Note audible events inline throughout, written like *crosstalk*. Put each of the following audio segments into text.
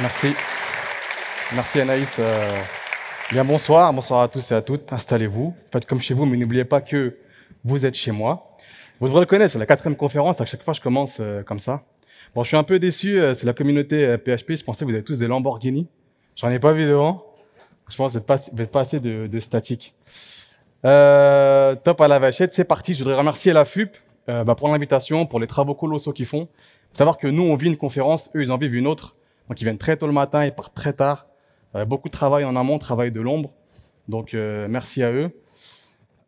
Merci. Merci Anaïs. Euh, bien bonsoir, bonsoir à tous et à toutes. Installez-vous, faites comme chez vous, mais n'oubliez pas que vous êtes chez moi. Vous devrez le connaître, c'est la quatrième conférence, à chaque fois je commence euh, comme ça. Bon, je suis un peu déçu, euh, c'est la communauté PHP, je pensais que vous avez tous des Lamborghini. J'en ai pas vu devant. Je pense que vous n'êtes pas, assez de, statique. Euh, top à la vachette, c'est parti. Je voudrais remercier la FUP bah, pour l'invitation, pour les travaux colossaux qu'ils font. savoir que nous, on vit une conférence, eux, ils en vivent une autre. Donc, ils viennent très tôt le matin, et partent très tard. Euh, beaucoup de travail en amont, travail de l'ombre. Donc euh, merci à eux.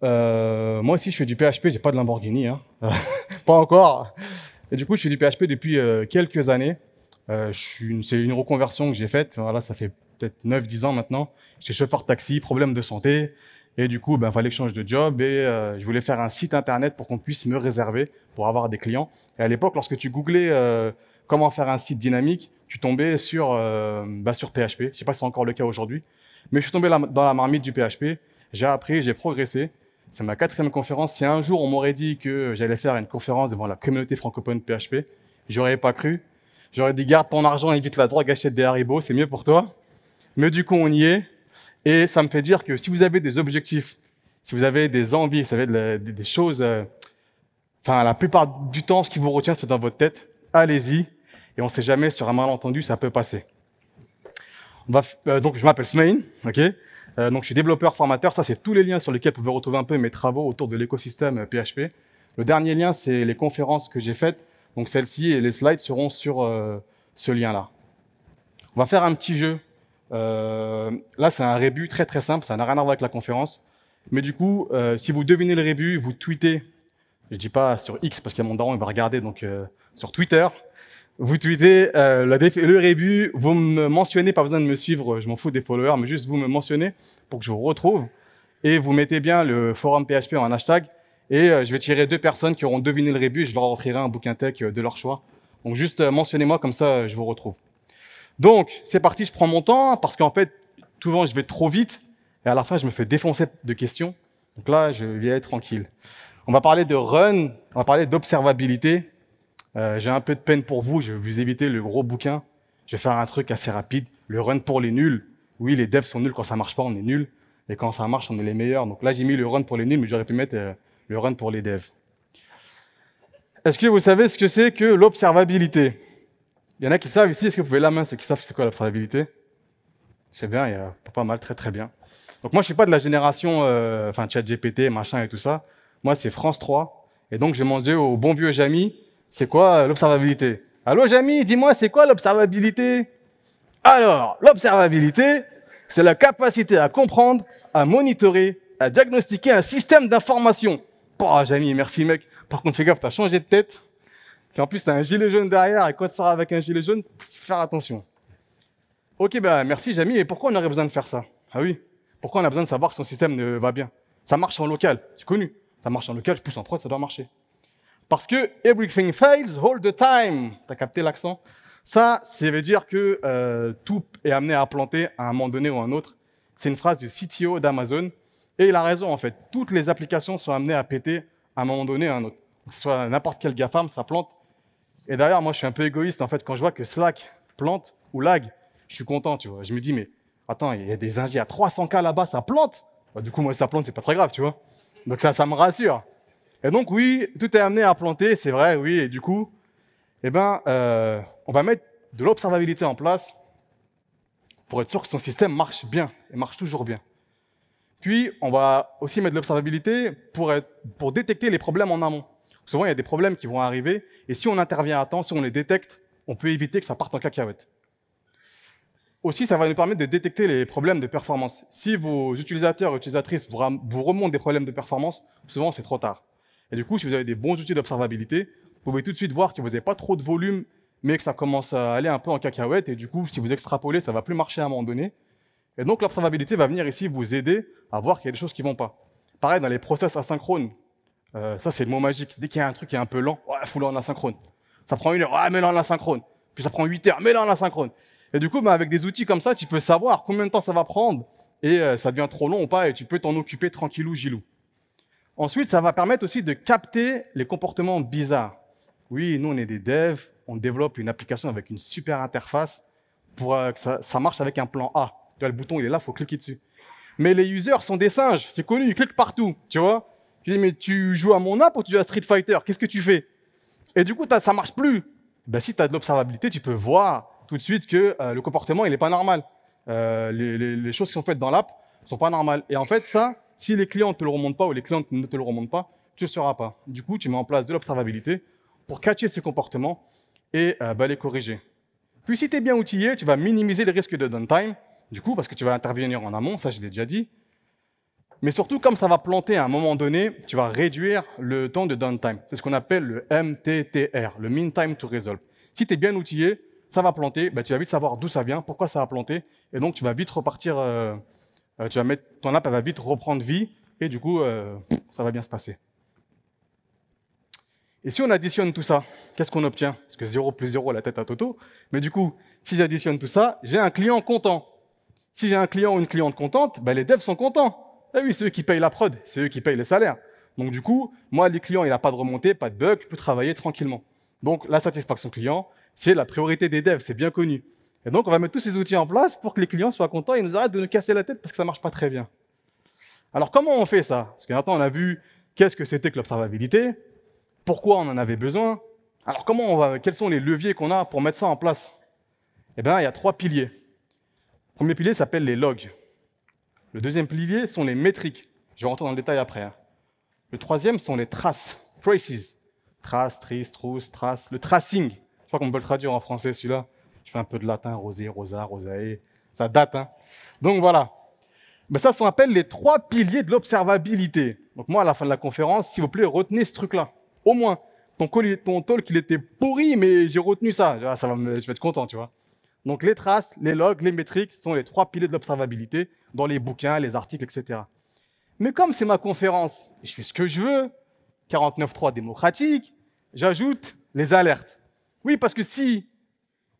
Euh, moi aussi, je fais du PHP. J'ai pas de Lamborghini, hein. *laughs* pas encore. Et du coup, je fais du PHP depuis quelques années. c'est une reconversion que j'ai faite. Voilà, ça fait peut-être 9-10 ans maintenant. J'étais chauffeur taxi, problème de santé. Et du coup, ben, fallait que je change de job et je voulais faire un site internet pour qu'on puisse me réserver, pour avoir des clients. Et à l'époque, lorsque tu googlais comment faire un site dynamique, je suis tombé sur, euh, bah sur PHP. Je ne sais pas si c'est encore le cas aujourd'hui, mais je suis tombé dans la marmite du PHP. J'ai appris, j'ai progressé. C'est ma quatrième conférence. Si un jour on m'aurait dit que j'allais faire une conférence devant la communauté francophone PHP, j'aurais pas cru. J'aurais dit garde ton argent, évite la drogue, achète des Haribo, c'est mieux pour toi. Mais du coup, on y est. Et ça me fait dire que si vous avez des objectifs, si vous avez des envies, vous avez des, choses, euh, enfin, la plupart du temps, ce qui vous retient, c'est dans votre tête. Allez-y, et on ne sait jamais sur un malentendu ça peut passer. On va euh, donc je m'appelle Smain, ok. Euh, donc je suis développeur formateur. Ça c'est tous les liens sur lesquels vous pouvez retrouver un peu mes travaux autour de l'écosystème PHP. Euh, le dernier lien c'est les conférences que j'ai faites. Donc celles-ci et les slides seront sur ce lien-là. On va faire un petit jeu. là c'est un rébut très très simple. Ça n'a rien à voir avec la conférence. Mais du coup, si vous devinez le rébut, vous tweetez. Je dis pas sur X parce qu'il y a mon daron, il va regarder donc sur Twitter vous tweetez euh, le rébut, vous me mentionnez, pas besoin de me suivre, je m'en fous des followers, mais juste vous me mentionnez pour que je vous retrouve. Et vous mettez bien le forum PHP en hashtag. Et euh, je vais tirer deux personnes qui auront deviné le rébut et je leur offrirai un bouquin tech euh, de leur choix. Donc juste mentionnez-moi, comme ça je vous retrouve. Donc c'est parti, je prends mon temps parce qu'en fait, souvent je vais trop vite et à la fin je me fais défoncer de questions. Donc là, je vais être tranquille. On va parler de run, on va parler d'observabilité, euh, j'ai un peu de peine pour vous, je vais vous éviter le gros bouquin. Je vais faire un truc assez rapide, le run pour les nuls. Oui, les devs sont nuls, quand ça marche pas, on est nuls. Et quand ça marche, on est les meilleurs. Donc là, j'ai mis le run pour les nuls, mais j'aurais pu mettre euh, le run pour les devs. Est-ce que vous savez ce que c'est que l'observabilité Il y en a qui savent ici, est-ce que vous pouvez la main ceux qui savent c'est quoi l'observabilité C'est bien, il y a pas mal, très très bien. Donc moi, je suis pas de la génération, euh, enfin, euh, chat GPT, machin et tout ça. Moi, c'est France 3. Et donc, j'ai mangé au bon vieux Jamy, c'est quoi euh, l'observabilité Allô Jamy, dis-moi, c'est quoi l'observabilité Alors, l'observabilité, c'est la capacité à comprendre, à monitorer, à diagnostiquer un système d'information. Bah, Jamy, merci mec. Par contre, fais gaffe, t'as changé de tête. Et en plus, t'as un gilet jaune derrière, et quand tu sors avec un gilet jaune, faire attention. Ok, bah, merci Jamy, mais pourquoi on aurait besoin de faire ça Ah oui, pourquoi on a besoin de savoir que son système va bien Ça marche en local, c'est connu. Ça marche en local, je pousse en prod, ça doit marcher. Parce que everything fails all the time. T'as capté l'accent Ça, ça veut dire que euh, tout est amené à planter à un moment donné ou à un autre. C'est une phrase du CTO d'Amazon. Et il a raison, en fait. Toutes les applications sont amenées à péter à un moment donné ou à un autre. Que ce soit n'importe quel GAFAM, ça plante. Et d'ailleurs, moi, je suis un peu égoïste, en fait. Quand je vois que Slack plante ou lag, je suis content, tu vois. Je me dis, mais attends, il y a des ingés à 300K là-bas, ça plante. Bah, du coup, moi, ça plante, c'est pas très grave, tu vois. Donc ça, ça me rassure. Et donc oui, tout est amené à planter, c'est vrai, oui. Et du coup, eh ben, euh, on va mettre de l'observabilité en place pour être sûr que son système marche bien et marche toujours bien. Puis, on va aussi mettre de l'observabilité pour, pour détecter les problèmes en amont. Souvent, il y a des problèmes qui vont arriver, et si on intervient à temps, si on les détecte, on peut éviter que ça parte en cacahuète. Aussi, ça va nous permettre de détecter les problèmes de performance. Si vos utilisateurs et utilisatrices vous remontent des problèmes de performance, souvent c'est trop tard. Et du coup, si vous avez des bons outils d'observabilité, vous pouvez tout de suite voir que vous n'avez pas trop de volume, mais que ça commence à aller un peu en cacahuète. Et du coup, si vous extrapolez, ça va plus marcher à un moment donné. Et donc, l'observabilité va venir ici vous aider à voir qu'il y a des choses qui vont pas. Pareil, dans les process asynchrones, euh, ça c'est le mot magique. Dès qu'il y a un truc qui est un peu lent, il en asynchrone. Ça prend une heure, ouais, mets-le en asynchrone. Puis ça prend huit heures, mets-le en asynchrone. Et du coup, bah, avec des outils comme ça, tu peux savoir combien de temps ça va prendre et euh, ça devient trop long ou pas et tu peux t'en occuper tranquillou, gilou. Ensuite, ça va permettre aussi de capter les comportements bizarres. Oui, nous, on est des devs, on développe une application avec une super interface pour euh, que ça, marche avec un plan A. Tu vois, le bouton, il est là, faut cliquer dessus. Mais les users sont des singes, c'est connu, ils cliquent partout, tu vois. Tu dis, mais tu joues à mon app ou tu joues à Street Fighter Qu'est-ce que tu fais Et du coup, ça marche plus. Ben, si tu as de l'observabilité, tu peux voir tout de suite que euh, le comportement, il n'est pas normal. Euh, les, les, choses qui sont faites dans l'app sont pas normales. Et en fait, ça, si les clients ne te le remontent pas ou les clients ne te le remontent pas, tu ne sauras pas. Du coup, tu mets en place de l'observabilité pour cacher ces comportements et euh, bah, les corriger. Puis si tu es bien outillé, tu vas minimiser les risques de downtime, du coup, parce que tu vas intervenir en amont, ça je l'ai déjà dit. Mais surtout, comme ça va planter à un moment donné, tu vas réduire le temps de downtime. C'est ce qu'on appelle le MTTR, le Mean Time to Resolve. Si tu es bien outillé, ça va planter, bah, tu vas vite savoir d'où ça vient, pourquoi ça a planté, et donc tu vas vite repartir euh, euh, tu vas mettre ton app, elle va vite reprendre vie et du coup, euh, ça va bien se passer. Et si on additionne tout ça, qu'est-ce qu'on obtient Parce que 0 plus 0, la tête à Toto. Mais du coup, si j'additionne tout ça, j'ai un client content. Si j'ai un client ou une cliente contente, ben les devs sont contents. Eh oui, c'est eux qui payent la prod, c'est eux qui payent les salaires. Donc du coup, moi, les clients, il n'a pas de remontée, pas de bug, il peut travailler tranquillement. Donc la satisfaction client, c'est la priorité des devs, c'est bien connu. Et donc, on va mettre tous ces outils en place pour que les clients soient contents et nous arrêtent de nous casser la tête parce que ça marche pas très bien. Alors, comment on fait ça Parce que maintenant, on a vu qu'est-ce que c'était que l'observabilité, pourquoi on en avait besoin. Alors, comment on va, quels sont les leviers qu'on a pour mettre ça en place Eh bien, il y a trois piliers. Le premier pilier s'appelle les logs. Le deuxième pilier sont les métriques. Je vais dans le détail après. Hein. Le troisième sont les traces, traces. Traces, traces. Le tracing. Je crois qu'on peut le traduire en français, celui-là. Je fais un peu de latin, rosé, rosa, Rosaé, Ça date. Hein. Donc voilà. Mais ça, ça s'appelle les trois piliers de l'observabilité. Donc moi, à la fin de la conférence, s'il vous plaît, retenez ce truc-là. Au moins, ton, col, ton talk, il était pourri, mais j'ai retenu ça. Ah, ça va je vais être content, tu vois. Donc les traces, les logs, les métriques sont les trois piliers de l'observabilité dans les bouquins, les articles, etc. Mais comme c'est ma conférence, je fais ce que je veux, 49.3 démocratique, j'ajoute les alertes. Oui, parce que si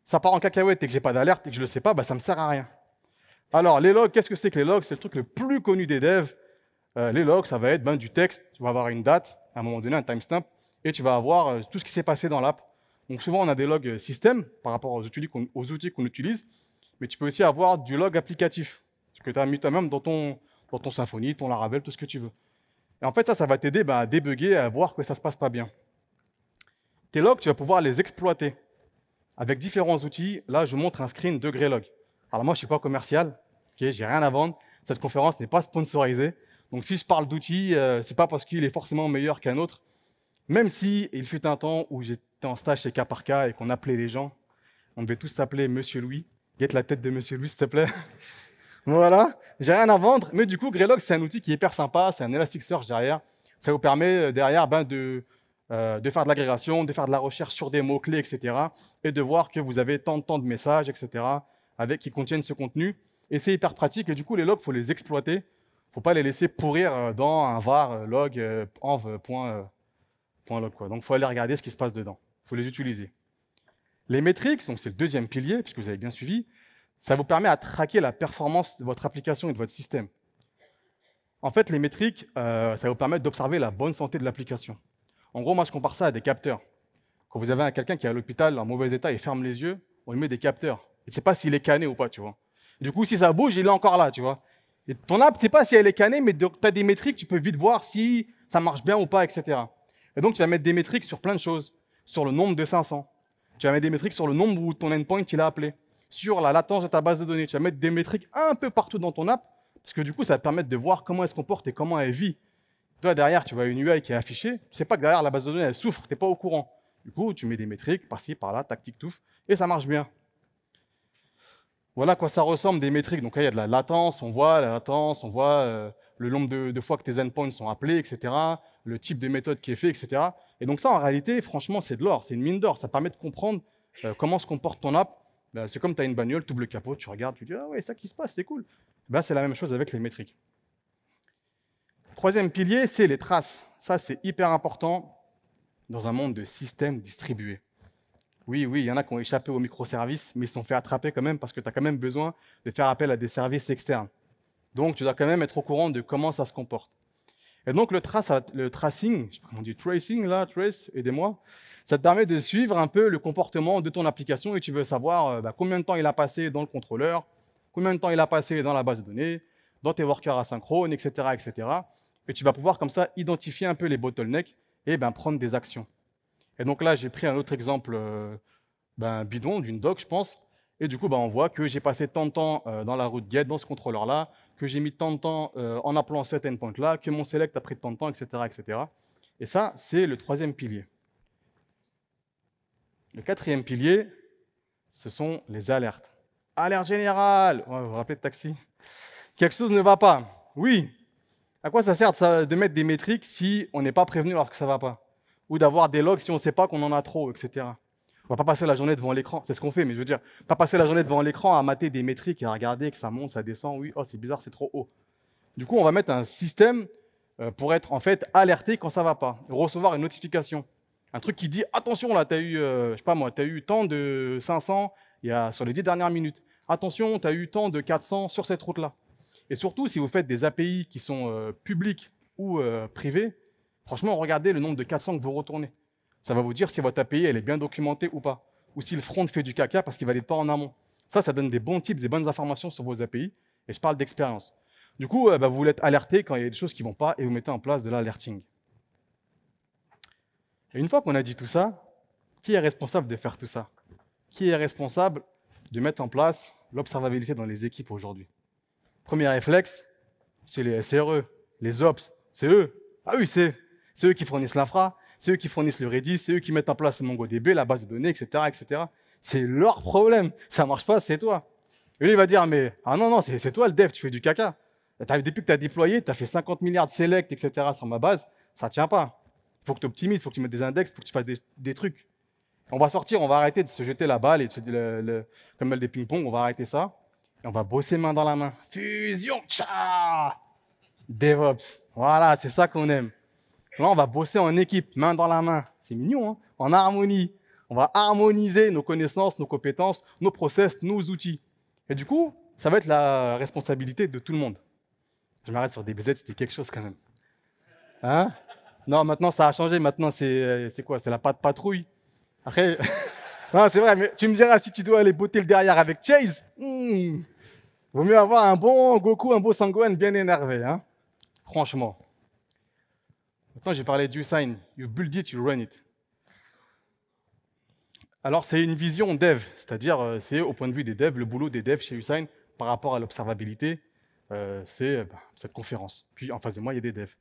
ça part en cacahuète et que j'ai pas d'alerte et que je le sais pas, bah, ça me sert à rien. Alors, les logs, qu'est-ce que c'est que les logs C'est le truc le plus connu des devs. Euh, les logs, ça va être ben, du texte, tu vas avoir une date, à un moment donné, un timestamp, et tu vas avoir euh, tout ce qui s'est passé dans l'app. Donc souvent, on a des logs euh, système par rapport aux outils qu'on utilise, mais tu peux aussi avoir du log applicatif, ce que tu as mis toi-même dans ton, dans ton Symfony, ton Laravel, tout ce que tu veux. Et en fait, ça, ça va t'aider ben, à débugger, à voir que ça se passe pas bien. Tes logs, tu vas pouvoir les exploiter avec différents outils. Là, je vous montre un screen de Greylog. Alors moi, je suis pas commercial, ok, j'ai rien à vendre. Cette conférence n'est pas sponsorisée. Donc si je parle d'outils, ce euh, c'est pas parce qu'il est forcément meilleur qu'un autre. Même si il fut un temps où j'étais en stage chez cas par cas et qu'on appelait les gens, on devait tous s'appeler Monsieur Louis. Guette la tête de Monsieur Louis, s'il te plaît. *laughs* voilà, j'ai rien à vendre. Mais du coup, Greylog, c'est un outil qui est hyper sympa, c'est un Elasticsearch derrière. Ça vous permet euh, derrière ben, de, euh, de faire de l'agrégation, de faire de la recherche sur des mots-clés, etc. Et de voir que vous avez tant, temps de messages, etc. Avec, qui contiennent ce contenu. Et c'est hyper pratique. Et du coup, les logs, faut les exploiter. Faut pas les laisser pourrir euh, dans un var euh, log env.log. Donc, Donc, faut aller regarder ce qui se passe dedans. Il Faut les utiliser. Les métriques, c'est le deuxième pilier, puisque vous avez bien suivi, ça vous permet à traquer la performance de votre application et de votre système. En fait, les métriques, ça vous permet d'observer la bonne santé de l'application. En gros, moi, je compare ça à des capteurs. Quand vous avez quelqu'un qui est à l'hôpital en mauvais état, et ferme les yeux, on lui met des capteurs. Il ne sait pas s'il est cané ou pas, tu vois. Du coup, si ça bouge, il est encore là, tu vois. Et ton app, tu sais pas si elle est canée, mais tu as des métriques, tu peux vite voir si ça marche bien ou pas, etc. Et donc, tu vas mettre des métriques sur plein de choses. Sur le nombre de 500. Tu vas mettre des métriques sur le nombre où ton endpoint il a appelé. Sur la latence de ta base de données. Tu vas mettre des métriques un peu partout dans ton app, parce que du coup, ça va te permettre de voir comment elle se comporte et comment elle vit. Toi, derrière, tu vois une UI qui est affichée. Tu sais pas que derrière, la base de données, elle souffre. Tu n'es pas au courant. Du coup, tu mets des métriques par-ci, par-là, tactique, touffe, et ça marche bien. Voilà à quoi ça ressemble des métriques. Donc là, il y a de la latence, on voit la latence, on voit euh, le nombre de, fois que tes endpoints sont appelés, etc. Le type de méthode qui est fait, etc. Et donc ça, en réalité, franchement, c'est de l'or, c'est une mine d'or. Ça permet de comprendre euh, comment se comporte ton app. Bah, c'est comme tu as une bagnole, tu ouvres le capot, tu regardes, tu dis « Ah ouais, ça qui se passe, c'est cool ». Bah c'est la même chose avec les métriques. Troisième pilier, c'est les traces. Ça, c'est hyper important dans un monde de systèmes distribués. Oui, oui, il y en a qui ont échappé aux microservices, mais ils se sont fait attraper quand même parce que tu as quand même besoin de faire appel à des services externes. Donc, tu dois quand même être au courant de comment ça se comporte. Et donc, le, trace, le tracing, je sais pas comment on dit tracing là, trace, aidez-moi, ça te permet de suivre un peu le comportement de ton application et tu veux savoir euh, bah, combien de temps il a passé dans le contrôleur, combien de temps il a passé dans la base de données, dans tes workers asynchrone, etc. etc. Et tu vas pouvoir comme ça identifier un peu les bottlenecks et ben, prendre des actions. Et donc là, j'ai pris un autre exemple euh, ben, bidon d'une doc, je pense. Et du coup, ben, on voit que j'ai passé tant de temps euh, dans la route guide, dans ce contrôleur-là, que j'ai mis tant de temps euh, en appelant certaines endpoint-là, que mon select a pris tant de temps, etc. etc. Et ça, c'est le troisième pilier. Le quatrième pilier, ce sont les alertes. Alerte générale, vous vous rappelez de taxi Quelque chose ne va pas. Oui, à quoi ça sert de mettre des métriques si on n'est pas prévenu alors que ça ne va pas Ou d'avoir des logs si on ne sait pas qu'on en a trop, etc. On va pas passer la journée devant l'écran, c'est ce qu'on fait, mais je veux dire, pas passer la journée devant l'écran à mater des métriques et à regarder que ça monte, ça descend, oui, oh, c'est bizarre, c'est trop haut. Du coup, on va mettre un système euh, pour être en fait alerté quand ça va pas, recevoir une notification. Un truc qui dit attention là, tu as eu euh, je sais pas moi, tu as eu tant de 500 il y sur les 10 dernières minutes. Attention, tu as eu tant de 400 sur cette route là. Et surtout, si vous faites des API qui sont euh, publics ou euh, privés, franchement, regardez le nombre de 400 que vous retournez. Ça va vous dire si votre API elle est bien documentée ou pas, ou si le front fait du caca parce qu'il valide pas en amont. Ça, ça donne des bons tips, des bonnes informations sur vos API, et je parle d'expérience. Du coup, euh, bah, vous voulez être alerté quand il y a des choses qui vont pas, et vous mettez en place de l'alerting. Et une fois qu'on a dit tout ça, qui est responsable de faire tout ça Qui est responsable de mettre en place l'observabilité dans les équipes aujourd'hui Premier réflexe, c'est les SRE, les ops, c'est eux. Ah oui, c'est eux qui fournissent l'infra, c'est eux qui fournissent le Redis, c'est eux qui mettent en place le MongoDB, la base de données, etc., etc. C'est leur problème. Ça marche pas, c'est toi. Et lui, il va dire, mais ah non, non, c'est toi le dev, tu fais du caca. Depuis que tu as déployé, tu as fait 50 milliards de select, etc. sur ma base, ça tient pas. Il faut que tu optimises, il faut que tu mettes des index, il faut que tu fasses des, trucs. On va sortir, on va arrêter de se jeter la balle et de se, le, le, comme elle des ping-pong, on va arrêter ça. On va bosser main dans la main. Fusion, tcha DevOps. Voilà, c'est ça qu'on aime. Là, on va bosser en équipe, main dans la main. C'est mignon, hein En harmonie. On va harmoniser nos connaissances, nos compétences, nos process, nos outils. Et du coup, ça va être la responsabilité de tout le monde. Je m'arrête sur DBZ, c'était quelque chose quand même. Hein Non, maintenant ça a changé. Maintenant, c'est quoi C'est la patte patrouille. Après, *laughs* non, c'est vrai, mais tu me diras si tu dois aller botter le derrière avec Chase. Hmm. Vaut mieux avoir un bon Goku, un beau Sangouen bien énervé, hein. franchement. Maintenant, j'ai parlé d'Usain. You build it, you run it. Alors, c'est une vision dev, c'est-à-dire, euh, c'est au point de vue des devs, le boulot des devs chez Usain par rapport à l'observabilité, euh, c'est euh, bah, cette conférence. Puis, en face de moi, il y a des devs.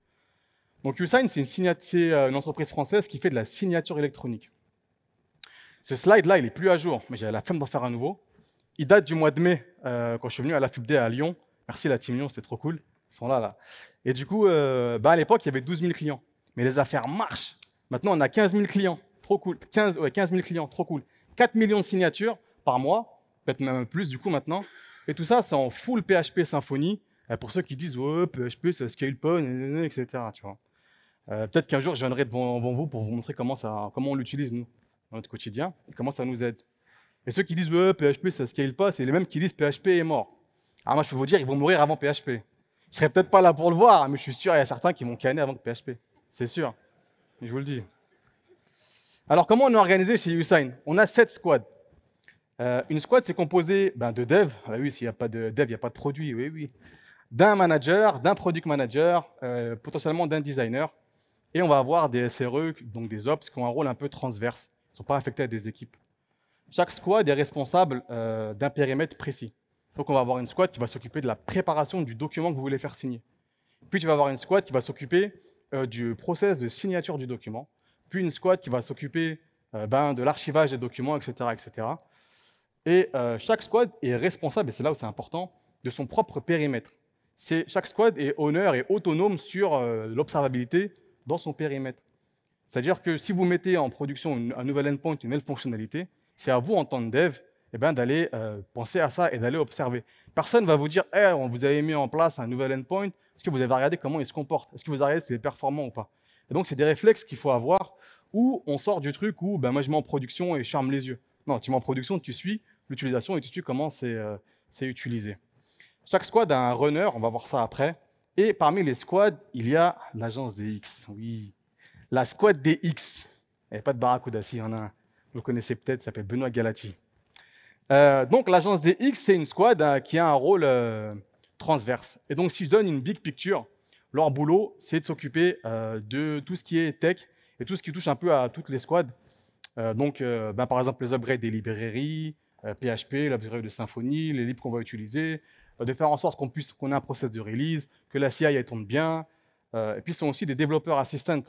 Donc, Usain, c'est une, une, entreprise française qui fait de la signature électronique. Ce slide-là, il est plus à jour, mais j'ai la flemme d'en faire un nouveau il date du mois de mai, euh, quand je suis venu à la FUBD à Lyon. Merci la Team Lyon, c'était trop cool. Ils sont là, là. Et du coup, euh, bah, à l'époque, il y avait 12 000 clients. Mais les affaires marchent. Maintenant, on a 15 000 clients. Trop cool. 15, clients, trop cool. 4 millions de signatures par mois, peut-être même plus du coup maintenant. Et tout ça, c'est en full PHP Symfony. Euh, pour ceux qui disent, ouais, PHP, c'est ScalePon, etc. Tu vois. peut-être qu'un jour, je viendrai devant, devant, vous pour vous montrer comment, ça, comment on l'utilise, nous, dans notre quotidien, et comment ça nous aide. Et ceux qui disent PHP, ça ne scale pas, c'est les mêmes qui disent PHP est mort. Alors ah, moi, je peux vous dire, ils vont mourir avant PHP. Je serais peut-être pas là pour le voir, mais je suis sûr, il y a certains qui vont canner avant PHP. C'est sûr. Je vous le dis. Alors, comment on est organisé chez Usine On a sept squads. Euh, une squad, c'est composé ben, de devs. Là, ah oui, s'il n'y a pas de dev, il n'y a pas de produit. Oui, oui. D'un manager, d'un product manager, euh, potentiellement d'un designer. Et on va avoir des SRE, donc des ops, qui ont un rôle un peu transverse. Ils ne sont pas affectés à des équipes. Chaque squad est responsable euh, d'un périmètre précis. Donc, on va avoir une squad qui va s'occuper de la préparation du document que vous voulez faire signer. Puis, tu vas avoir une squad qui va s'occuper euh, du process de signature du document. Puis, une squad qui va s'occuper euh, ben, de l'archivage des documents, etc. etc. Et chaque squad est responsable, et c'est là où c'est important, de son propre périmètre. Chaque squad est honneur et autonome sur l'observabilité dans son périmètre. C'est-à-dire que si vous mettez en production un nouvel endpoint, une nouvelle fonctionnalité, c'est à vous en tant que dev eh ben, d'aller euh, penser à ça et d'aller observer. Personne ne va vous dire eh, on vous a mis en place un nouvel endpoint, est-ce que vous avez regardé comment il se comporte Est-ce que vous avez regardé s'il est performant ou pas Et donc, c'est des réflexes qu'il faut avoir où on sort du truc où ben, moi je mets en production et je les yeux. Non, tu mets en production, tu suis l'utilisation et tu suis comment euh, c'est utilisé. Chaque squad a un runner, on va voir ça après. Et parmi les squads, il y a l'agence des X. Oui, la squad des X. Il n'y a pas de Barracuda, si, il y en a un. Vous connaissez peut-être, il s'appelle Benoît Galati. Euh, donc l'agence des X, c'est une squad euh, qui a un rôle euh, transverse. Et donc si je donne une big picture, leur boulot, c'est de s'occuper de tout ce qui est tech et tout ce qui touche un peu à toutes les squads. donc ben, par exemple les upgrades des librairies, PHP, l'upgrade de Symfony, les libres qu'on va utiliser, de faire en sorte qu'on puisse qu'on ait un process de release, que la CI elle tourne bien. et puis ce sont aussi des développeurs assistants.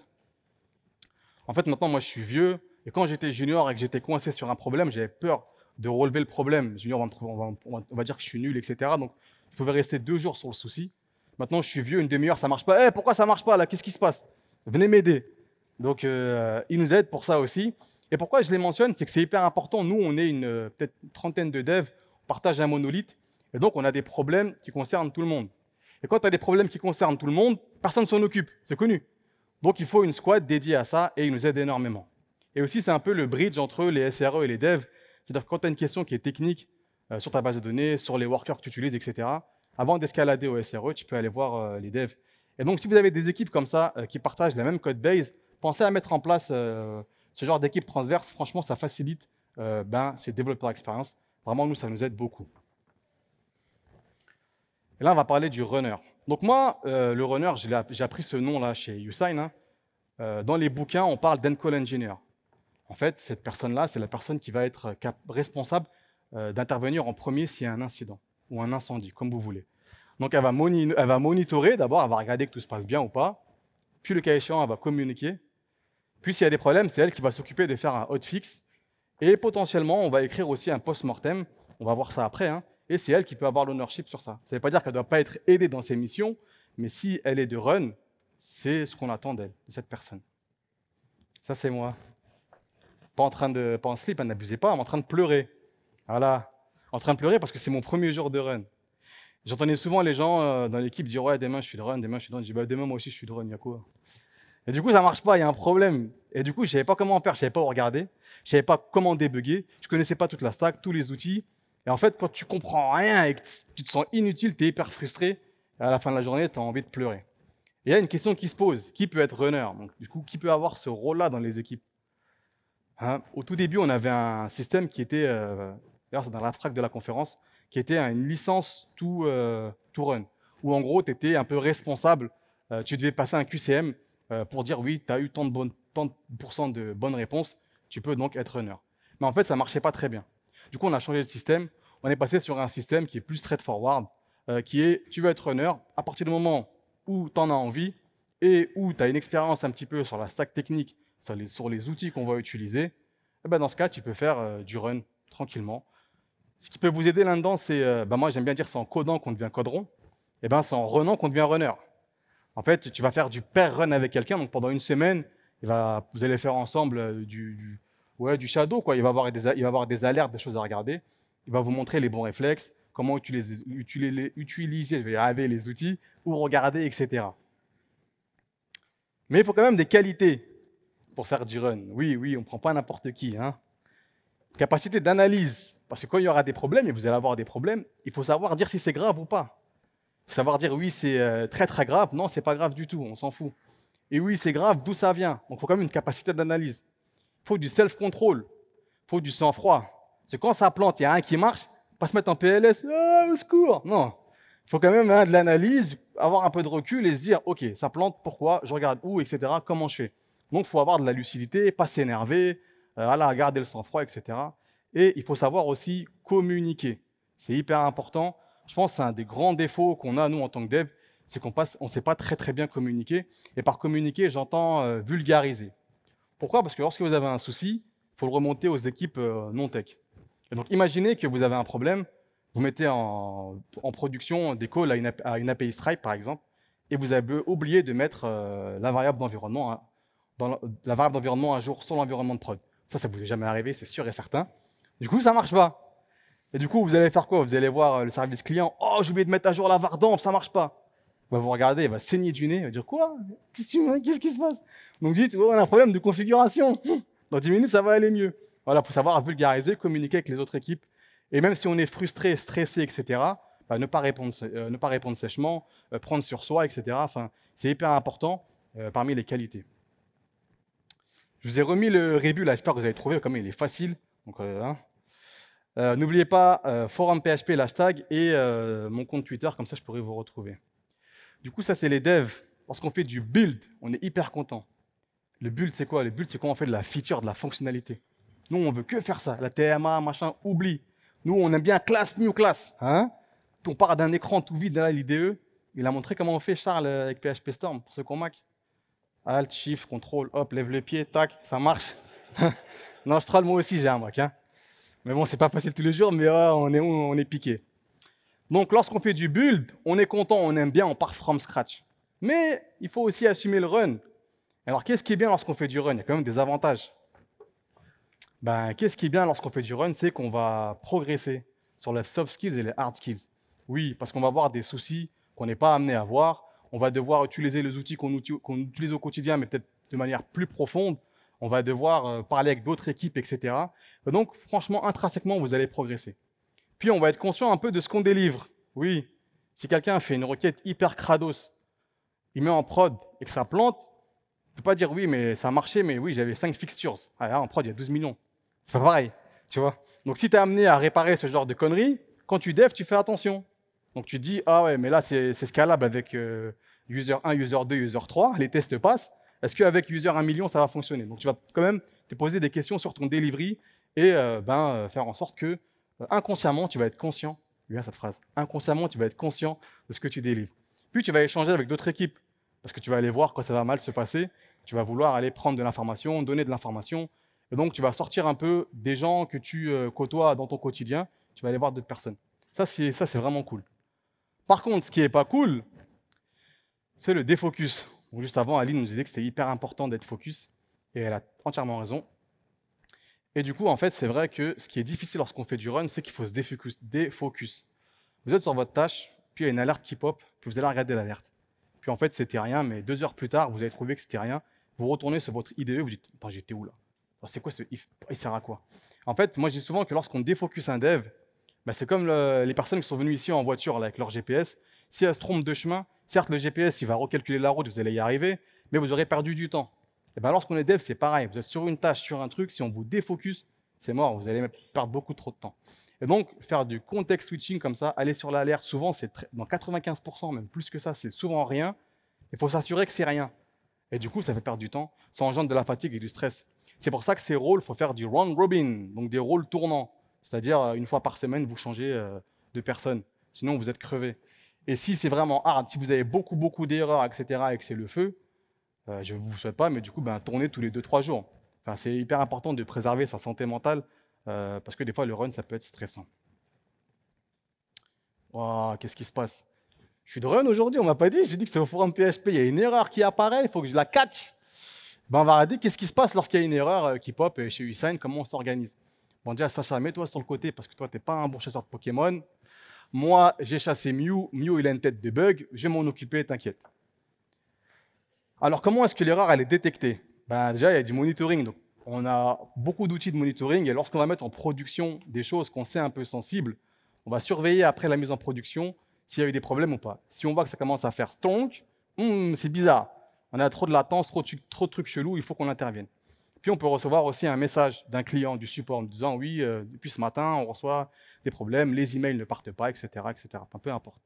En fait maintenant moi je suis vieux, et quand j'étais junior et que j'étais coincé sur un problème, j'avais peur de relever le problème. Junior, on va, dire que je suis nul, etc. Donc, je pouvais rester deux jours sur le souci. Maintenant, je suis vieux, une demi-heure, ça marche pas. Eh, pourquoi ça marche pas là Qu'est-ce qui se passe Venez m'aider. Donc, euh, ils nous aident pour ça aussi. Et pourquoi je les mentionne C'est que c'est hyper important. Nous, on est une euh, peut-être trentaine de devs, on partage un monolithe. Et donc, on a des problèmes qui concernent tout le monde. Et quand tu as des problèmes qui concernent tout le monde, personne ne s'en occupe. C'est connu. Donc, il faut une squad dédiée à ça et ils nous aident énormément. Et aussi, c'est un peu le bridge entre les SRE et les devs. C'est-à-dire que quand tu as une question qui est technique euh, sur ta base de données, sur les workers que tu utilises, etc., avant d'escalader au SRE, tu peux aller voir euh, les devs. Et donc, si vous avez des équipes comme ça euh, qui partagent la même code base, pensez à mettre en place ce genre d'équipe transverse. Franchement, ça facilite ben, ces développeurs expérience. Vraiment, nous, ça nous aide beaucoup. Et là, on va parler du runner. Donc moi, le runner, j'ai appris ce nom-là chez Usain. Hein. dans les bouquins, on parle d'Encore Engineer en fait, cette personne-là, c'est la personne qui va être euh, responsable euh, d'intervenir en premier s'il y a un incident ou un incendie, comme vous voulez. Donc, elle va, monitorer d'abord, elle va regarder que tout se passe bien ou pas. Puis, le cas échéant, elle va communiquer. Puis, s'il y a des problèmes, c'est elle qui va s'occuper de faire un hotfix. Et potentiellement, on va écrire aussi un post-mortem. On va voir ça après. Hein. Et c'est elle qui peut avoir l'ownership sur ça. Ça ne veut pas dire qu'elle ne doit pas être aidée dans ses missions, mais si elle est de run, c'est ce qu'on attend d'elle, de cette personne. Ça, c'est moi. Pas en train de, pas en slip, hein, n'abusez pas, mais en train de pleurer. Voilà. En train de pleurer parce que c'est mon premier jour de run. J'entendais souvent les gens euh, dans l'équipe dire Ouais, demain je suis de run, demain je suis de run. Je bah, Demain moi aussi je suis de run, il y a quoi Et du coup, ça marche pas, il y a un problème. Et du coup, je savais pas comment faire, je savais pas où regarder, je savais pas comment débugger, je connaissais pas toute la stack, tous les outils. Et en fait, quand tu comprends rien et que tu te sens inutile, tu es hyper frustré, à la fin de la journée, tu as envie de pleurer. il y a une question qui se pose qui peut être runner Donc, du coup, qui peut avoir ce rôle-là dans les équipes Hein, au tout début, on avait un système qui était, euh, d'ailleurs c'est dans l'abstract de la conférence, qui était une licence tout euh, run, où en gros, tu étais un peu responsable, euh, tu devais passer un QCM pour dire oui, tu as eu tant de, bonnes, tant de, de bonnes réponses, tu peux donc être runner. Mais en fait, ça ne marchait pas très bien. Du coup, on a changé le système, on est passé sur un système qui est plus straightforward, qui est tu veux être runner, à partir du moment où tu en as envie et où tu as une expérience un petit peu sur la stack technique sur les outils qu'on va utiliser, eh ben, dans ce cas, tu peux faire euh, du run tranquillement. Ce qui peut vous aider là-dedans, c'est, euh, ben, moi j'aime bien dire, c'est en codant qu'on devient coderon, et eh ben c'est en runnant qu'on devient runner. En fait, tu vas faire du pair run avec quelqu'un, donc pendant une semaine, il va, vous allez faire ensemble euh, du, ouais, du shadow, quoi. Il va, avoir des, il va avoir des alertes, des choses à regarder, il va vous montrer les bons réflexes, comment utiliser, les outils, où regarder, etc. Mais il faut quand même des qualités pour faire du run. Oui, oui, on ne prend pas n'importe qui. Hein. Capacité d'analyse, parce que quand il y aura des problèmes, et vous allez avoir des problèmes, il faut savoir dire si c'est grave ou pas. Il faut savoir dire oui, c'est euh, très très grave, non, c'est pas grave du tout, on s'en fout. Et oui, c'est grave, d'où ça vient Donc il faut quand même une capacité d'analyse. Il faut du self-control, il faut du sang-froid. C'est quand ça plante, il y a un qui marche, pas se mettre en PLS, Oh, ah, au secours Non, il faut quand même hein, de l'analyse, avoir un peu de recul et se dire, ok, ça plante, pourquoi, je regarde où, etc., comment je fais. Donc, il faut avoir de la lucidité, pas s'énerver, euh, à garder le sang-froid, etc. Et il faut savoir aussi communiquer. C'est hyper important. Je pense que c'est un des grands défauts qu'on a, nous, en tant que dev, c'est qu'on ne on sait pas très, très bien communiquer. Et par communiquer, j'entends euh, vulgariser. Pourquoi Parce que lorsque vous avez un souci, il faut le remonter aux équipes euh, non-tech. donc, imaginez que vous avez un problème, vous mettez en, production des calls à une, API Stripe, par exemple, et vous avez oublié de mettre la variable d'environnement hein dans la, variable d'environnement à jour sur l'environnement de prod. Ça, ça vous est jamais arrivé, c'est sûr et certain. Du coup, ça marche pas. Et du coup, vous allez faire quoi Vous allez voir euh, le service client. Oh, j'ai oublié de mettre à jour la d'enf, ça marche pas. va bah, vous regardez, il va saigner du nez, il va dire quoi Qu'est-ce qui *laughs* se passe Donc dites, oh, on a un problème de configuration. *laughs* Dans 10 minutes, ça va aller mieux. Voilà, faut savoir vulgariser, communiquer avec les autres équipes. Et même si on est frustré, stressé, etc., bah, ne, pas répondre, euh, ne pas répondre sèchement, euh, prendre sur soi, etc. Enfin, c'est hyper important parmi les qualités. Je vous ai remis le rébu là, j'espère que vous avez trouvé, comme il est facile. Donc, euh, hein. euh, N'oubliez pas, euh, forum PHP, l'hashtag, et mon compte Twitter, comme ça je pourrai vous retrouver. Du coup, ça, c'est les devs. Lorsqu'on fait du build, on est hyper content. Le build, c'est quoi Le build, c'est quand on fait de la feature, de la fonctionnalité. Nous, on veut que faire ça. La TMA, machin, oublie. Nous, on aime bien class, new class. Hein on part d'un écran tout vide, là, l'IDE. Il a montré comment on fait Charles avec PHP Storm, pour ceux qu'on Mac. Alt, Shift, Contrôle, hop, lève le pied, tac, ça marche. *laughs* non, je troll, moi aussi j'ai un Mac. Hein. Mais bon, c'est pas facile tous les jours, mais on, est, on est piqué. Donc lorsqu'on fait du build, on est content, on aime bien, on part from scratch. Mais il faut aussi assumer le run. Alors qu'est-ce qui est bien lorsqu'on fait du run Il y a quand même des avantages. Ben, qu'est-ce qui est bien lorsqu'on fait du run C'est qu'on va progresser sur les soft skills et les hard skills. Oui, parce qu'on va avoir des soucis qu'on n'est pas amené à voir, on va devoir utiliser les outils qu'on utilise au quotidien, mais peut-être de manière plus profonde. On va devoir euh, parler avec d'autres équipes, etc. donc, franchement, intrinsèquement, vous allez progresser. Puis, on va être conscient un peu de ce qu'on délivre. Oui, si quelqu'un fait une requête hyper crados, il met en prod et que ça plante, ne peut pas dire oui, mais ça a marché, mais oui, j'avais cinq fixtures. Ah, en prod, il y a 12 millions. C'est pas pareil, tu vois. Donc, si tu es amené à réparer ce genre de conneries, quand tu dev, tu fais attention. Donc, tu dis, ah ouais, mais là, c'est scalable avec euh, user 1, user 2, user 3, les tests passent, est-ce qu'avec user 1 million, ça va fonctionner Donc tu vas quand même te poser des questions sur ton delivery et euh, ben, euh, faire en sorte que euh, inconsciemment, tu vas être conscient, bien cette phrase, inconsciemment, tu vas être conscient de ce que tu délivres. Puis tu vas échanger avec d'autres équipes, parce que tu vas aller voir quand ça va mal se passer, tu vas vouloir aller prendre de l'information, donner de l'information, et donc tu vas sortir un peu des gens que tu côtoies dans ton quotidien, tu vas aller voir d'autres personnes. Ça, c'est vraiment cool. Par contre, ce qui n'est pas cool, c'est le défocus. juste avant, Aline nous disait que c'était hyper important d'être focus, et elle a entièrement raison. Et du coup, en fait, c'est vrai que ce qui est difficile lorsqu'on fait du run, c'est qu'il faut se défocus, défocus. Vous êtes sur votre tâche, puis il y a une alerte qui pop, puis vous allez regarder l'alerte. Puis en fait, c'était rien, mais deux heures plus tard, vous allez trouvé que c'était rien. Vous retournez sur votre IDE, vous dites Attends, j'étais où là C'est quoi ce Il sert à quoi En fait, moi, je dis souvent que lorsqu'on défocus un dev, bah, c'est comme les personnes qui sont venues ici en voiture avec leur GPS. Si elles se trompent de chemin, Certes, le GPS, il va recalculer la route, vous allez y arriver, mais vous aurez perdu du temps. Et ben, lorsqu'on est dev, c'est pareil. Vous êtes sur une tâche, sur un truc, si on vous défocus, c'est mort, vous allez perdre beaucoup trop de temps. Et donc, faire du context switching comme ça, aller sur l'alerte, souvent, c'est dans 95%, même plus que ça, c'est souvent rien. Il faut s'assurer que c'est rien. Et du coup, ça fait perdre du temps, ça engendre de la fatigue et du stress. C'est pour ça que ces rôles, il faut faire du round robin, donc des rôles tournants. C'est-à-dire, euh, une fois par semaine, vous changez euh, de personne. Sinon, vous êtes crevé. Et si c'est vraiment hard, si vous avez beaucoup, beaucoup d'erreurs, etc., et que c'est le feu, euh, je ne vous souhaite pas, mais du coup, ben, tournez tous les 2-3 jours. Enfin, c'est hyper important de préserver sa santé mentale, euh, parce que des fois, le run, ça peut être stressant. Oh, qu'est-ce qui se passe Je suis de run aujourd'hui, on m'a pas dit, j'ai dit que c'est au forum PHP, il y a une erreur qui apparaît, il faut que je la catch. Ben, on va regarder qu'est-ce qui se passe lorsqu'il y a une erreur euh, qui pop chez Usain, comment on s'organise. Bon, déjà, Sacha, mets-toi sur le côté, parce que toi, tu n'es pas un bon chasseur de Pokémon. Moi, j'ai chassé Mew. Mew, il a une tête de bug. Je vais m'en occuper, t'inquiète. Alors, comment est-ce que l'erreur, elle est détectée ben, Déjà, il y a du monitoring. Donc, on a beaucoup d'outils de monitoring. Et lorsqu'on va mettre en production des choses qu'on sait un peu sensibles, on va surveiller après la mise en production s'il y a eu des problèmes ou pas. Si on voit que ça commence à faire stonk, hmm, c'est bizarre. On a trop de latence, trop trop de trucs chelous, il faut qu'on intervienne. Puis on peut recevoir aussi un message d'un client du support en disant oui, euh, depuis ce matin, on reçoit des problèmes, les emails ne partent pas, etc., etc. peu importe.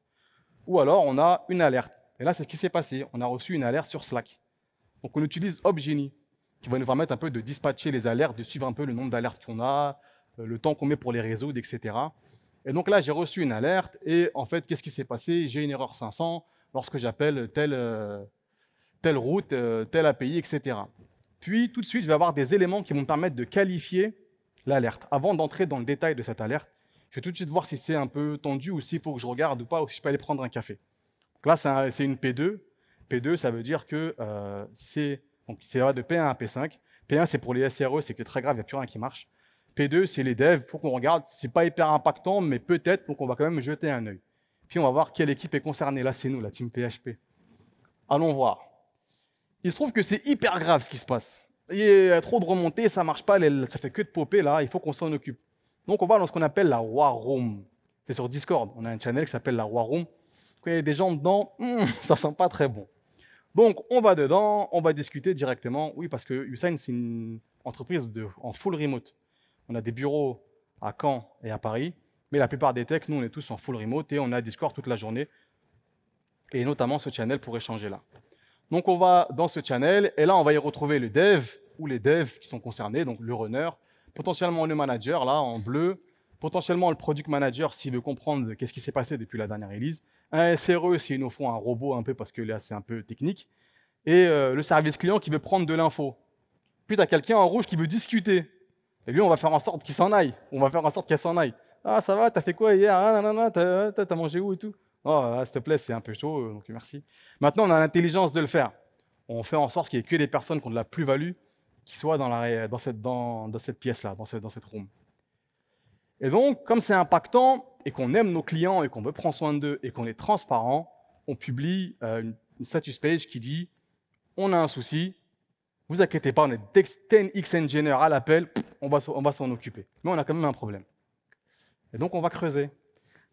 Ou alors on a une alerte. Et là, c'est ce qui s'est passé. On a reçu une alerte sur Slack. Donc on utilise Obgenie qui va nous permettre un peu de dispatcher les alertes, de suivre un peu le nombre d'alertes qu'on a, euh, le temps qu'on met pour les réseaux, etc. Et donc là, j'ai reçu une alerte et en fait, qu'est-ce qui s'est passé J'ai une erreur 500 lorsque j'appelle telle, euh, telle route, telle API, etc. Puis tout de suite, je vais avoir des éléments qui vont me permettre de qualifier l'alerte. Avant d'entrer dans le détail de cette alerte, je vais tout de suite voir si c'est un peu tendu ou s'il faut que je regarde ou pas, ou si je peux aller prendre un café. là, c'est une P2. P2, ça veut dire que euh, c'est... Donc c'est de P1 à P5. P1, c'est pour les SRE, c'est que c'est très grave, il n'y a plus rien qui marche. P2, c'est les devs, faut qu'on regarde. C'est pas hyper impactant, mais peut-être, donc on va quand même jeter un œil. Puis on va voir quelle équipe est concernée. Là, c'est nous, la team PHP. Allons voir il se trouve que c'est hyper grave ce qui se passe. Il y a trop de remontées, ça marche pas, ça fait que de popper là, il faut qu'on s'en occupe. Donc on va dans ce qu'on appelle la War Room. C'est sur Discord, on a un channel qui s'appelle la War Room. Quand il y a des gens dedans, *laughs* hmm, ça sent pas très bon. Donc on va dedans, on va discuter directement. Oui, parce que Usain, c'est une entreprise de, en full remote. On a des bureaux à Caen et à Paris, mais la plupart des techs, nous, on est tous en full remote et on a Discord toute la journée, et notamment ce channel pour échanger là. Donc on va dans ce channel, et là on va y retrouver le dev ou les devs qui sont concernés, donc le runner, potentiellement le manager, là en bleu, potentiellement le product manager s'il veut comprendre qu'est-ce qui s'est passé depuis la dernière release, un SRE s'il nous faut un robot un peu parce que là c'est un peu technique, et euh, le service client qui veut prendre de l'info. Puis tu as quelqu'un en rouge qui veut discuter. Et lui, on va faire en sorte qu'il s'en aille. On va faire en sorte qu'elle s'en aille. Ah, ça va, t'as fait quoi hier Ah, tu t'as mangé où et tout Oh, s'il te plaît, c'est un peu chaud, euh, donc merci. Maintenant, on a l'intelligence de le faire. On fait en sorte qu'il n'y ait que des personnes qu'on ont de la plus-value qui soient dans, cette, pièce-là, dans cette, room. Et donc, comme c'est impactant et qu'on aime nos clients et qu'on veut prendre soin d'eux et qu'on est transparent, on publie euh, une, status page qui dit on a un souci, vous inquiétez pas, on est 10x engineer à l'appel, on va, on va s'en occuper. Mais on a quand même un problème. Et donc, on va creuser.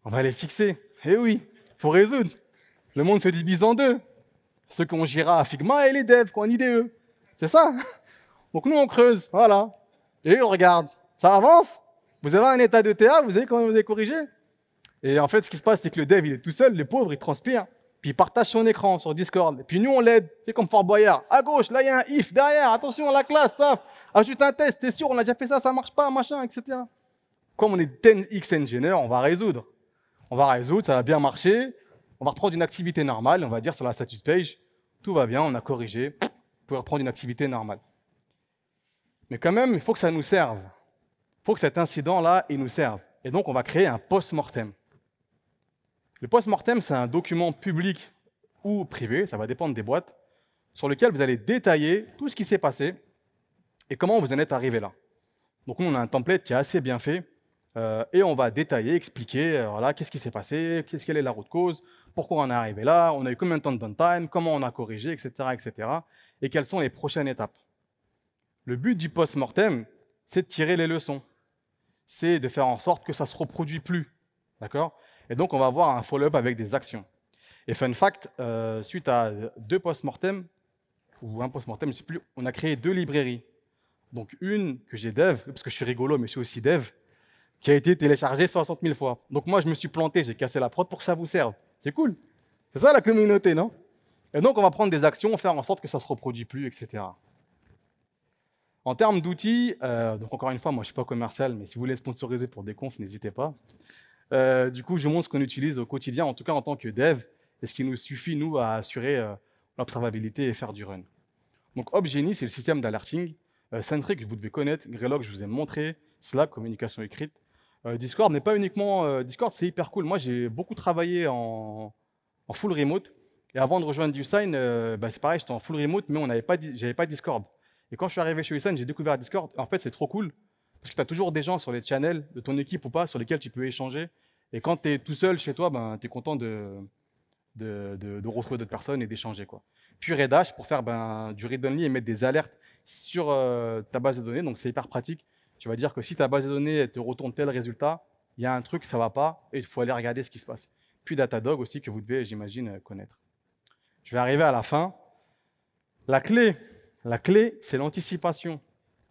On va les fixer. Eh oui, faut résoudre. Le monde se divise en deux. Ceux qu'on gira à Figma et les devs qui ont IDE. C'est ça. *laughs* Donc nous, on creuse. Voilà. Et on regarde. Ça avance Vous avez un état de théâtre Vous avez comment vous avez corrigé Et en fait, ce qui se passe, c'est que le dev, il est tout seul. Les pauvres, ils transpirent. Puis il partage son écran sur Discord. Et puis nous, on l'aide. C'est comme Fort Boyard. À gauche, là, il y a un if derrière. Attention, la classe, taf. Ajoute un test. T'es sûr, on a déjà fait ça, ça marche pas, machin, etc. Comme on est 10x engineer, on va résoudre on va résoudre, ça va bien marcher, on va reprendre une activité normale, on va dire sur la status page, tout va bien, on a corrigé, vous pouvez reprendre une activité normale. Mais quand même, il faut que ça nous serve. Il faut que cet incident-là, il nous serve. Et donc, on va créer un post-mortem. Le post-mortem, c'est un document public ou privé, ça va dépendre des boîtes, sur lequel vous allez détailler tout ce qui s'est passé et comment vous en êtes arrivé là. Donc, nous, on a un template qui est assez bien fait, euh, et on va détailler, expliquer, euh, qu'est-ce qui s'est passé, qu'est-ce quelle est la route cause, pourquoi on est arrivé là, on a eu combien de temps de downtime, comment on a corrigé, etc., etc., et quelles sont les prochaines étapes. Le but du post-mortem, c'est de tirer les leçons, c'est de faire en sorte que ça ne se reproduit plus, d'accord Et donc on va avoir un follow-up avec des actions. Et fun fact, euh, suite à deux post-mortem ou un post-mortem, je sais plus, on a créé deux librairies. Donc une que j'ai dev, parce que je suis rigolo, mais je suis aussi dev qui a été téléchargé 60 000 fois. Donc moi, je me suis planté, j'ai cassé la prod pour que ça vous serve. C'est cool. C'est ça la communauté, non Et donc, on va prendre des actions, faire en sorte que ça ne se reproduit plus, etc. En termes d'outils, euh, donc encore une fois, moi, je ne suis pas commercial, mais si vous voulez sponsoriser pour des confs, n'hésitez pas. Euh, du coup, je vous montre ce qu'on utilise au quotidien, en tout cas en tant que dev, et ce qui nous suffit, nous, à assurer euh, l'observabilité et faire du run. Donc, ObGenie, c'est le système d'alerting. Centric, vous devez connaître. Greylock, je vous ai montré. Slack, communication écrite. Euh, Discord n'est pas uniquement... Euh, Discord, c'est hyper cool. Moi, j'ai beaucoup travaillé en, full remote. Et avant de rejoindre Usain, euh, bah, c'est pareil, j'étais en full remote, mais je pas, j'avais pas Discord. Et quand je suis arrivé chez Usain, j'ai découvert Discord. En fait, c'est trop cool. Parce que tu as toujours des gens sur les channels de ton équipe ou pas, sur lesquels tu peux échanger. Et quand tu es tout seul chez toi, ben, tu es content de, de, retrouver d'autres personnes et d'échanger. quoi. Puis Red pour faire ben, du read-only et mettre des alertes sur ta base de données. Donc, c'est hyper pratique. Tu vas dire que si ta base de données te retourne tel résultat, il y a un truc, ça ne va pas, et il faut aller regarder ce qui se passe. Puis Datadog aussi, que vous devez, j'imagine, connaître. Je vais arriver à la fin. La clé, la clé c'est l'anticipation.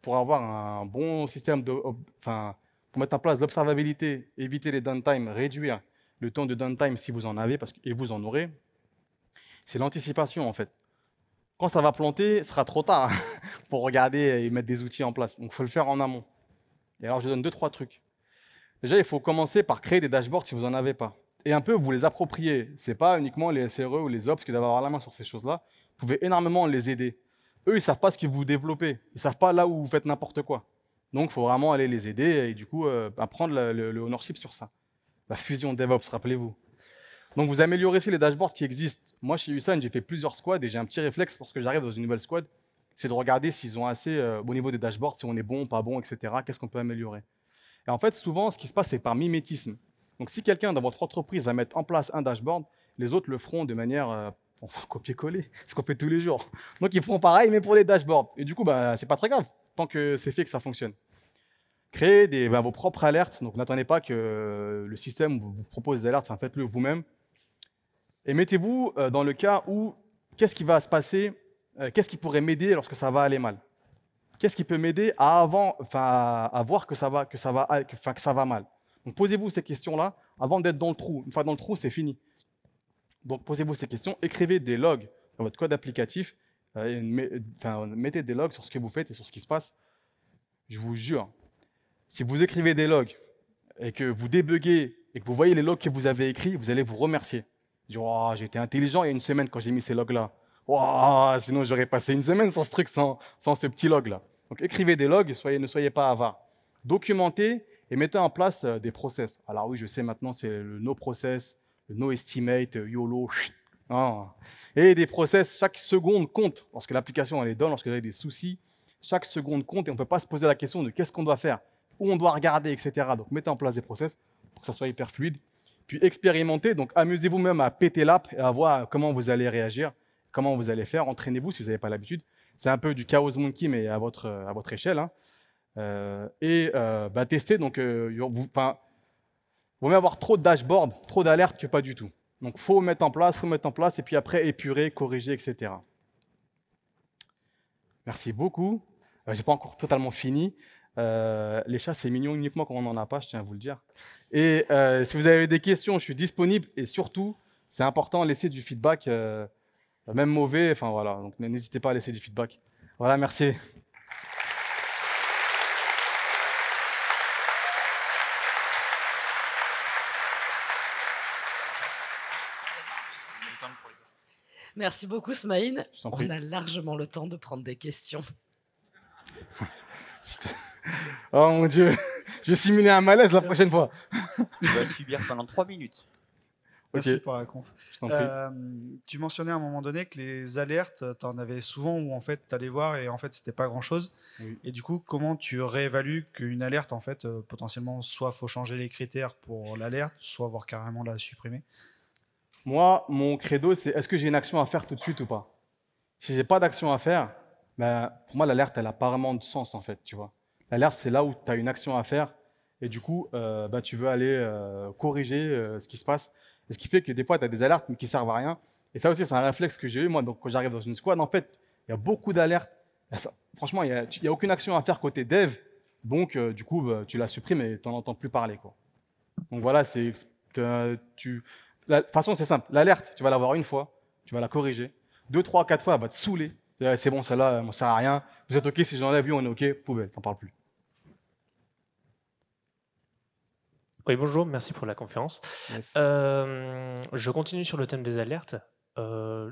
Pour avoir un bon système, de, enfin, pour mettre en place l'observabilité, éviter les downtime, réduire le temps de downtime si vous en avez, parce que, et vous en aurez, c'est l'anticipation en fait. Quand ça va planter, ce sera trop tard *laughs* pour regarder et mettre des outils en place. Donc il faut le faire en amont. Et alors, je donne deux, trois trucs. Déjà, il faut commencer par créer des dashboards si vous n'en avez pas. Et un peu, vous les approprier. Ce n'est pas uniquement les SRE ou les Ops qui doivent avoir la main sur ces choses-là. Vous pouvez énormément les aider. Eux, ils ne savent pas ce qu'ils vous développez. Ils ne savent pas là où vous faites n'importe quoi. Donc, il faut vraiment aller les aider et du coup, euh, apprendre le, ownership sur ça. La fusion DevOps, rappelez-vous. Donc, vous améliorez aussi les dashboards qui existent. Moi, chez USAN, j'ai fait plusieurs squads et j'ai un petit réflexe lorsque j'arrive dans une nouvelle squad c'est de regarder s'ils ont assez euh, au niveau des dashboards, si on est bon, pas bon, etc. Qu'est-ce qu'on peut améliorer Et en fait, souvent, ce qui se passe, c'est par mimétisme. Donc, si quelqu'un dans votre entreprise va mettre en place un dashboard, les autres le feront de manière enfin euh, copier-coller, *laughs* ce qu'on fait tous les jours. Donc, ils feront pareil, mais pour les dashboards. Et du coup, bah, c'est pas très grave, tant que c'est fait que ça fonctionne. Créez des, bah, vos propres alertes. Donc, n'attendez pas que euh, le système vous propose des alertes. Enfin, faites-le vous-même. Et mettez-vous dans le cas où qu'est-ce qui va se passer euh, qu'est-ce qui pourrait m'aider lorsque ça va aller mal Qu'est-ce qui peut m'aider à, à voir que ça va, que ça va, que, que ça va mal Donc posez-vous ces questions-là avant d'être dans le trou. Une fois dans le trou, c'est fini. Donc posez-vous ces questions, écrivez des logs dans votre code applicatif, euh, mettez des logs sur ce que vous faites et sur ce qui se passe. Je vous jure, si vous écrivez des logs et que vous débuguez et que vous voyez les logs que vous avez écrits, vous allez vous remercier. Dire, oh, j'ai été intelligent il y a une semaine quand j'ai mis ces logs-là sinon j'aurais passé une semaine sans ce truc, sans, ce petit log-là. Donc écrivez des logs, ne soyez pas avare. Documentez et mettez en place euh, des process. Alors oui, je sais maintenant, c'est le no process, le no estimate, euh, YOLO. Et des process, chaque seconde compte. Lorsque l'application elle est down, lorsque vous avez des soucis, chaque seconde compte et on ne peut pas se poser la question de qu'est-ce qu'on doit faire, où on doit regarder, etc. Donc mettez en place des process pour que ça soit hyper fluide. Puis expérimentez, donc amusez-vous même à péter l'app et à voir comment vous allez réagir comment vous allez faire. Entraînez-vous si vous n'avez pas l'habitude. C'est un peu du chaos monkey, mais à votre, à votre échelle. Hein. Euh, et euh, bah, testez. Donc, euh, vous, vaut mieux avoir trop de dashboards, trop d'alertes que pas du tout. Donc, faut mettre en place, faut mettre en place, et puis après épurer, corriger, etc. Merci beaucoup. Euh, j'ai pas encore totalement fini. les chats, c'est mignon uniquement quand on n'en a pas, je tiens à vous le dire. Et si vous avez des questions, je suis disponible. Et surtout, c'est important, laisser du feedback même mauvais. Enfin voilà, donc n'hésitez pas à laisser du feedback. Voilà, merci. Merci beaucoup, Smaïn. On a largement le temps de prendre des questions. *laughs* oh mon Dieu, je vais simuler un malaise la prochaine fois. Tu vas subir pendant trois minutes. Merci pour la conf. Euh, tu mentionnais à un moment donné que les alertes, tu en avais souvent où en fait tu allais voir et en fait c'était pas grand chose. Et du coup, comment tu réévalues qu'une alerte en fait euh, potentiellement soit faut changer les critères pour l'alerte, soit voir carrément la supprimer Moi, mon credo c'est est-ce que j'ai une action à faire tout de suite ou pas Si j'ai pas d'action à faire, ben, pour moi l'alerte elle a pas vraiment de sens en fait, tu vois. L'alerte c'est là où tu as une action à faire et du coup euh, ben, tu veux aller corriger ce qui se passe ce qui fait que des fois, tu as des alertes mais qui servent à rien. Et ça aussi, c'est un réflexe que j'ai eu, moi, donc, quand j'arrive dans une squad. En fait, il y a beaucoup d'alertes. Franchement, il n'y a, aucune action à faire côté dev. Donc, euh, du coup, bah, tu la supprimes et tu n'en entends plus parler. Quoi. Donc voilà, c'est. Tu... La façon, c'est simple. L'alerte, tu vas l'avoir une fois, tu vas la corriger. Deux, trois, quatre fois, elle va te saouler. Eh, c'est bon, celle-là, ça ne sert à rien. Vous êtes OK si j'enlève lui, on est OK, poubelle, t'en parles plus. Oui, bonjour, merci pour la conférence. Euh, je continue sur le thème des alertes. Euh,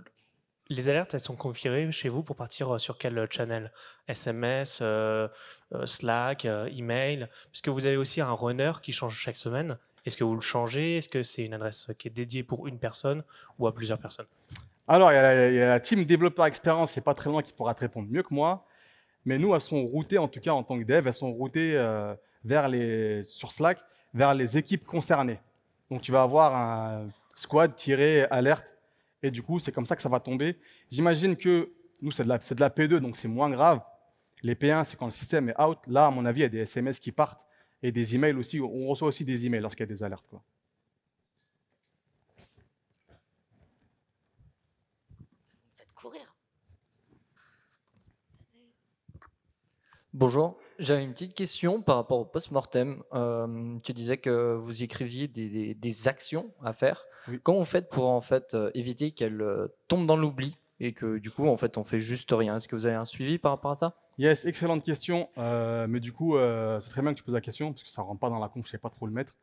les alertes, elles sont configurées chez vous pour partir euh, sur quel channel SMS, Slack, email que vous avez aussi un runner qui change chaque semaine. Est-ce que vous le changez Est-ce que c'est une adresse qui est dédiée pour une personne ou à plusieurs personnes Alors, il y, a la, team développeur expérience qui n'est pas très loin, qui pourra te répondre mieux que moi. Mais nous, elles sont routées, en tout cas en tant que dev, elles sont routées vers les, sur Slack vers les équipes concernées. Donc tu vas avoir un squad tiré alerte et du coup c'est comme ça que ça va tomber. J'imagine que nous c'est de, la, P2 donc c'est moins grave. Les P1 c'est quand le système est out. Là à mon avis il y a des SMS qui partent et des emails aussi. On reçoit aussi des emails lorsqu'il y a des alertes. faites courir. Bonjour, j'avais une petite question par rapport au post-mortem. Euh, tu disais que vous écriviez des, actions à faire. Comment on faites pour en fait euh, éviter qu'elles euh, tombent dans l'oubli et que du coup en fait on fait juste rien Est-ce que vous avez un suivi par rapport à ça Yes, excellente question. mais du coup, c'est très bien que tu poses la question parce que ça rentre pas dans la conf, je sais pas trop le mettre.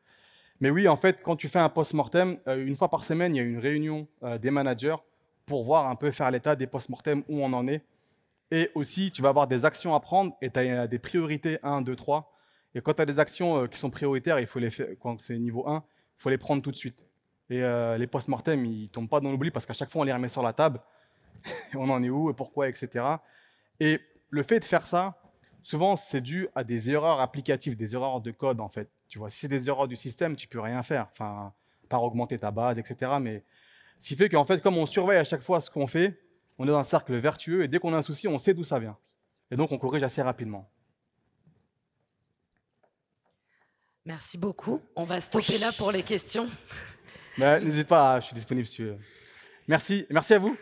Mais oui, en fait, quand tu fais un post-mortem, une fois par semaine, il y a une réunion des managers pour voir un peu faire l'état des post-mortem où on en est et aussi, tu vas avoir des actions à prendre et tu as euh, des priorités 1, 2, 3. Et quand tu as des actions euh, qui sont prioritaires, il faut les faire, quand c'est niveau 1, il faut les prendre tout de suite. Et euh, les post-mortem, ils ne tombent pas dans l'oubli parce qu'à chaque fois, on les remet sur la table. *laughs* on en est où et pourquoi, etc. Et le fait de faire ça, souvent, c'est dû à des erreurs applicatives, des erreurs de code, en fait. Tu vois, si c'est des erreurs du système, tu peux rien faire. Enfin, par augmenter ta base, etc. Mais ce qui fait qu'en fait, comme on surveille à chaque fois ce qu'on fait, on est dans un cercle vertueux et dès qu'on a un souci, on sait d'où ça vient. Et donc on corrige assez rapidement. Merci beaucoup. On va stopper là pour les questions. Bah, n'hésite pas, je suis disponible si Merci, merci à vous.